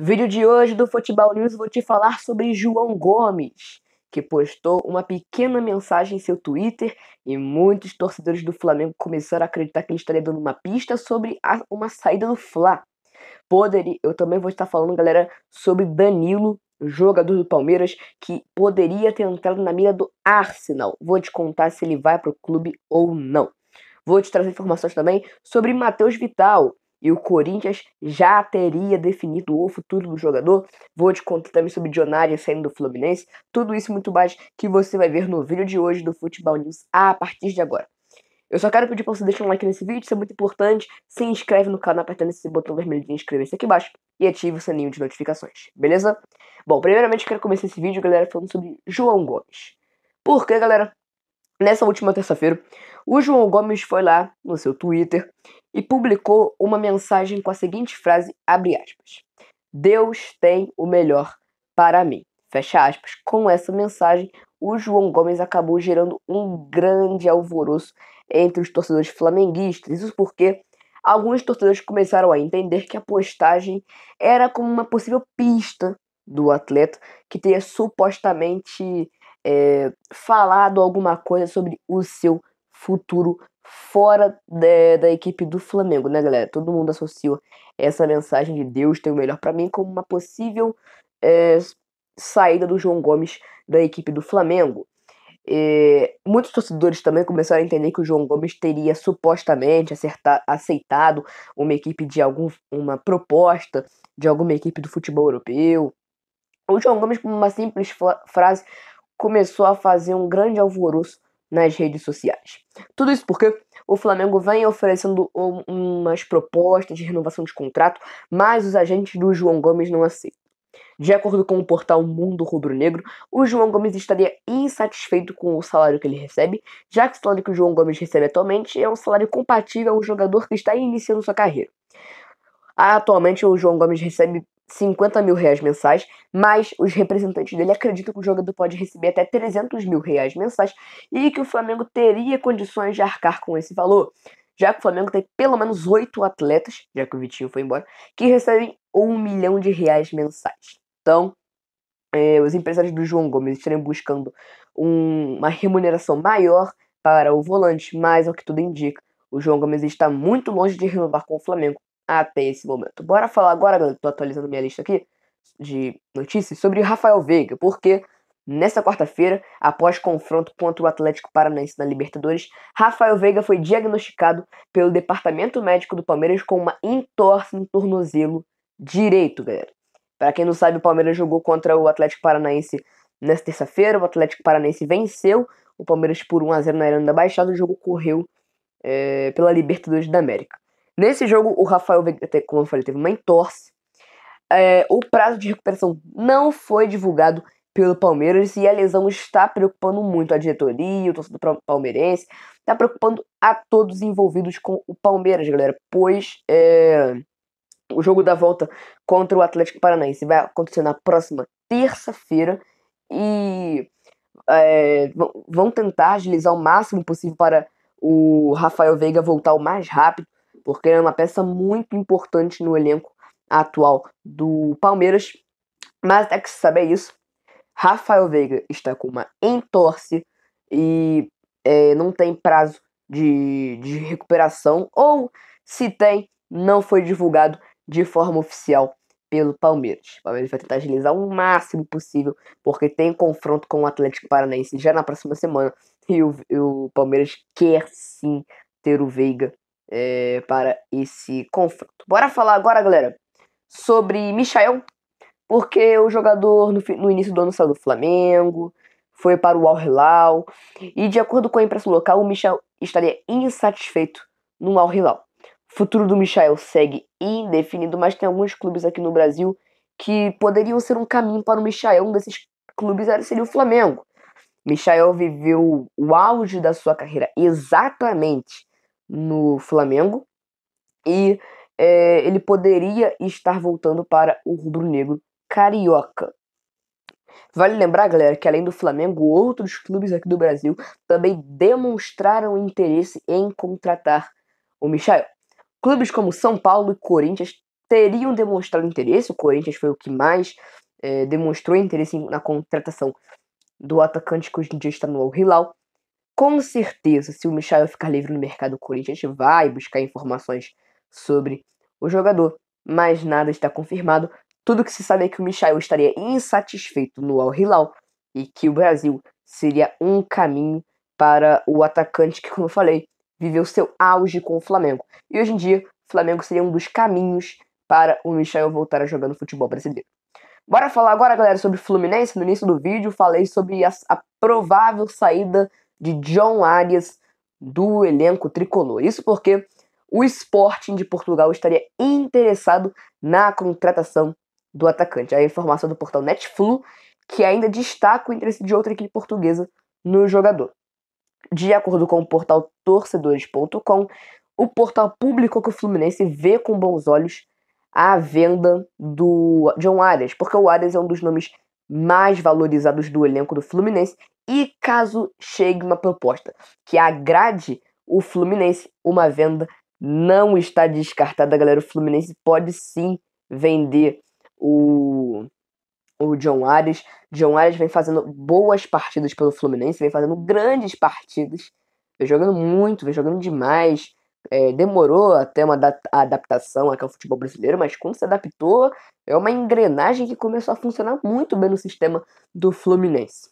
vídeo de hoje do Futebol News vou te falar sobre João Gomes, que postou uma pequena mensagem em seu Twitter e muitos torcedores do Flamengo começaram a acreditar que ele estaria dando uma pista sobre a, uma saída do Fla. Poderia, eu também vou estar falando, galera, sobre Danilo, jogador do Palmeiras, que poderia ter entrado na mira do Arsenal. Vou te contar se ele vai para o clube ou não. Vou te trazer informações também sobre Matheus Vital, e o Corinthians já teria definido o futuro do jogador. Vou te contar também sobre Dionário saindo do Fluminense. Tudo isso muito mais que você vai ver no vídeo de hoje do Futebol News a partir de agora. Eu só quero pedir para você deixar um like nesse vídeo, isso é muito importante. Se inscreve no canal apertando esse botão vermelho de inscrever-se aqui embaixo e ative o sininho de notificações, beleza? Bom, primeiramente eu quero começar esse vídeo, galera, falando sobre João Gomes. Porque, galera, nessa última terça-feira, o João Gomes foi lá no seu Twitter e publicou uma mensagem com a seguinte frase, abre aspas, Deus tem o melhor para mim, fecha aspas. Com essa mensagem, o João Gomes acabou gerando um grande alvoroço entre os torcedores flamenguistas, isso porque alguns torcedores começaram a entender que a postagem era como uma possível pista do atleta que teria supostamente é, falado alguma coisa sobre o seu futuro fora da, da equipe do Flamengo, né, galera? Todo mundo associou essa mensagem de Deus tem o melhor para mim como uma possível é, saída do João Gomes da equipe do Flamengo. É, muitos torcedores também começaram a entender que o João Gomes teria supostamente acertar, aceitado uma equipe de algum, uma proposta de alguma equipe do futebol europeu. O João Gomes, com uma simples frase, começou a fazer um grande alvoroço nas redes sociais. Tudo isso porque o Flamengo vem oferecendo umas propostas de renovação de contrato, mas os agentes do João Gomes não aceitam. De acordo com o portal Mundo Rubro Negro, o João Gomes estaria insatisfeito com o salário que ele recebe, já que o salário que o João Gomes recebe atualmente é um salário compatível a um jogador que está iniciando sua carreira. Atualmente, o João Gomes recebe 50 mil reais mensais, mas os representantes dele acreditam que o jogador pode receber até 300 mil reais mensais e que o Flamengo teria condições de arcar com esse valor, já que o Flamengo tem pelo menos 8 atletas, já que o Vitinho foi embora, que recebem 1 milhão de reais mensais. Então, é, os empresários do João Gomes estarem buscando um, uma remuneração maior para o volante, mas ao que tudo indica, o João Gomes está muito longe de renovar com o Flamengo até esse momento. Bora falar agora, galera, tô atualizando minha lista aqui de notícias sobre Rafael Veiga, porque nessa quarta-feira, após confronto contra o Atlético Paranaense na Libertadores, Rafael Veiga foi diagnosticado pelo departamento médico do Palmeiras com uma entorse no tornozelo direito, galera. Para quem não sabe, o Palmeiras jogou contra o Atlético Paranaense nesta terça-feira, o Atlético Paranaense venceu o Palmeiras por 1 a 0 na Arena da Baixada, o jogo correu é, pela Libertadores da América. Nesse jogo, o Rafael Veiga, como eu falei, teve uma entorse. É, o prazo de recuperação não foi divulgado pelo Palmeiras e a lesão está preocupando muito a diretoria, o torcedor palmeirense, está preocupando a todos envolvidos com o Palmeiras, galera, pois é, o jogo da volta contra o Atlético Paranaense vai acontecer na próxima terça-feira e é, vão tentar agilizar o máximo possível para o Rafael Veiga voltar o mais rápido porque é uma peça muito importante no elenco atual do Palmeiras. Mas até que se saber isso, Rafael Veiga está com uma entorse e é, não tem prazo de, de recuperação, ou se tem, não foi divulgado de forma oficial pelo Palmeiras. O Palmeiras vai tentar agilizar o máximo possível, porque tem confronto com o Atlético Paranaense já na próxima semana. E o, o Palmeiras quer sim ter o Veiga é, para esse confronto. Bora falar agora, galera, sobre Michael, porque o jogador no, no início do ano saiu do Flamengo, foi para o Al Hilal e de acordo com a imprensa local, o Michel estaria insatisfeito no Al Hilal. O futuro do Michel segue indefinido, mas tem alguns clubes aqui no Brasil que poderiam ser um caminho para o Michel. Um desses clubes seria o Flamengo. Michel viveu o auge da sua carreira exatamente no Flamengo e é, ele poderia estar voltando para o rubro-negro carioca. Vale lembrar, galera, que além do Flamengo, outros clubes aqui do Brasil também demonstraram interesse em contratar o Michael. Clubes como São Paulo e Corinthians teriam demonstrado interesse, o Corinthians foi o que mais é, demonstrou interesse na contratação do atacante que hoje em dia está no Al-Hilal. Com certeza, se o Michel ficar livre no mercado do Corinthians, a gente vai buscar informações sobre o jogador, mas nada está confirmado. Tudo que se sabe é que o Michel estaria insatisfeito no Al Hilal e que o Brasil seria um caminho para o atacante que, como eu falei, viveu seu auge com o Flamengo. E hoje em dia, o Flamengo seria um dos caminhos para o Michel voltar a jogar no futebol brasileiro. Bora falar agora, galera, sobre o Fluminense. No início do vídeo, falei sobre a, a provável saída de John Arias do elenco tricolor. Isso porque o Sporting de Portugal estaria interessado na contratação do atacante. A informação do portal Netflu, que ainda destaca o interesse de outra equipe portuguesa no jogador. De acordo com o portal torcedores.com, o portal publicou que o Fluminense vê com bons olhos a venda do John Arias, porque o Arias é um dos nomes mais valorizados do elenco do Fluminense e caso chegue uma proposta que agrade o Fluminense, uma venda não está descartada, galera. O Fluminense pode sim vender o, o John Ares. John Ares vem fazendo boas partidas pelo Fluminense, vem fazendo grandes partidas, vem jogando muito, vem jogando demais. É, demorou até uma a adaptação aqui ao é futebol brasileiro, mas quando se adaptou, é uma engrenagem que começou a funcionar muito bem no sistema do Fluminense.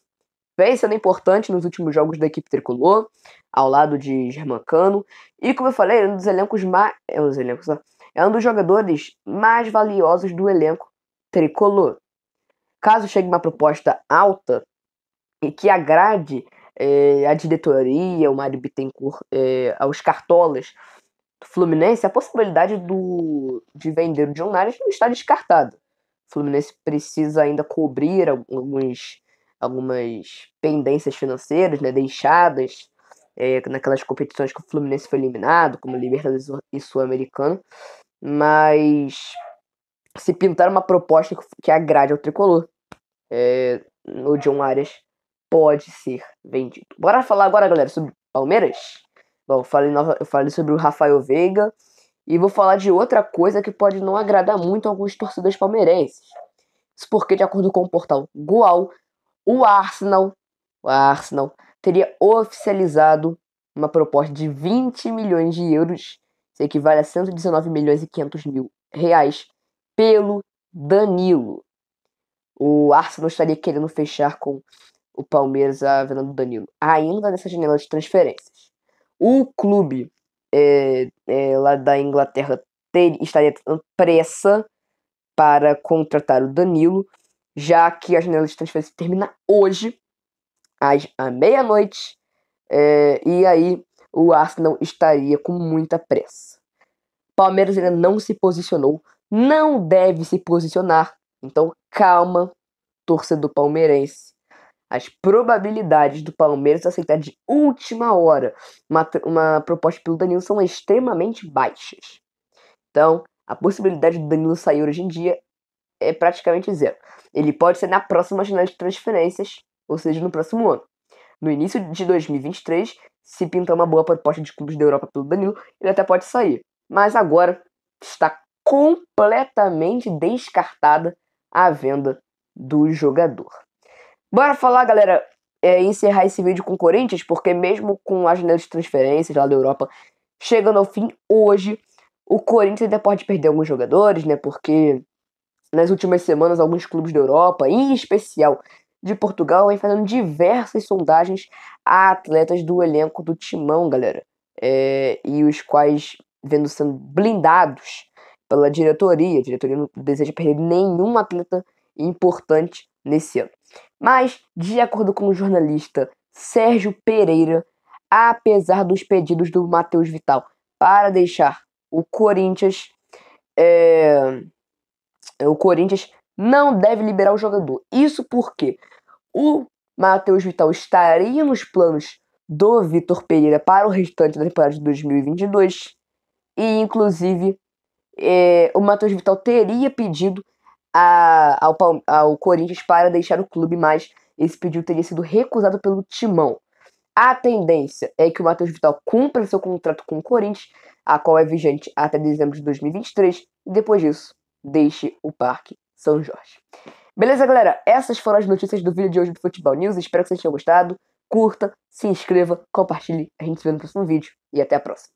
Vem sendo importante nos últimos jogos da equipe tricolor, ao lado de Germancano, e como eu falei, é um dos elencos mais. É um dos elencos, é um dos jogadores mais valiosos do elenco tricolor. Caso chegue uma proposta alta e que agrade é, a diretoria, o Mário Bittencourt, é, aos cartolas do Fluminense, a possibilidade do, de vender o John Arias não está descartada. O Fluminense precisa ainda cobrir alguns, algumas pendências financeiras né, deixadas é, naquelas competições que o Fluminense foi eliminado, como Libertadores e Sul-Americano. Mas se pintar uma proposta que agrade ao tricolor, é, o John Arias pode ser vendido. Bora falar agora, galera, sobre Palmeiras? Bom, falei nova, eu falei sobre o Rafael Veiga e vou falar de outra coisa que pode não agradar muito alguns torcedores palmeirenses. Isso porque, de acordo com o portal Goal, o Arsenal, o Arsenal teria oficializado uma proposta de 20 milhões de euros, que equivale a 119 milhões e 500 mil reais, pelo Danilo. O Arsenal estaria querendo fechar com o Palmeiras à venda do Danilo, ainda nessa janela de transferências. O clube é, é, lá da Inglaterra ter, estaria tendo pressa para contratar o Danilo, já que a janela de transferência termina hoje, às meia-noite, é, e aí o Arsenal estaria com muita pressa. Palmeiras ainda não se posicionou, não deve se posicionar, então calma, torcedor palmeirense as probabilidades do Palmeiras aceitar de última hora uma, uma proposta pelo Danilo são extremamente baixas. Então, a possibilidade do Danilo sair hoje em dia é praticamente zero. Ele pode ser na próxima janela de transferências, ou seja, no próximo ano. No início de 2023, se pintar uma boa proposta de clubes da Europa pelo Danilo, ele até pode sair. Mas agora está completamente descartada a venda do jogador. Bora falar, galera, é, encerrar esse vídeo com o Corinthians, porque mesmo com as janelas de transferências lá da Europa chegando ao fim hoje, o Corinthians ainda pode perder alguns jogadores, né? Porque nas últimas semanas alguns clubes da Europa, em especial de Portugal, vem fazendo diversas sondagens a atletas do elenco do Timão, galera. É, e os quais vendo sendo blindados pela diretoria. A diretoria não deseja perder nenhum atleta importante nesse ano. Mas, de acordo com o jornalista Sérgio Pereira, apesar dos pedidos do Matheus Vital para deixar o Corinthians, é... o Corinthians não deve liberar o jogador. Isso porque o Matheus Vital estaria nos planos do Vitor Pereira para o restante da temporada de 2022 e, inclusive, é... o Matheus Vital teria pedido a, ao, ao Corinthians para deixar o clube, mas esse pedido teria sido recusado pelo Timão. A tendência é que o Matheus Vital cumpra seu contrato com o Corinthians, a qual é vigente até dezembro de 2023, e depois disso, deixe o Parque São Jorge. Beleza, galera? Essas foram as notícias do vídeo de hoje do Futebol News. Espero que vocês tenham gostado. Curta, se inscreva, compartilhe. A gente se vê no próximo vídeo e até a próxima.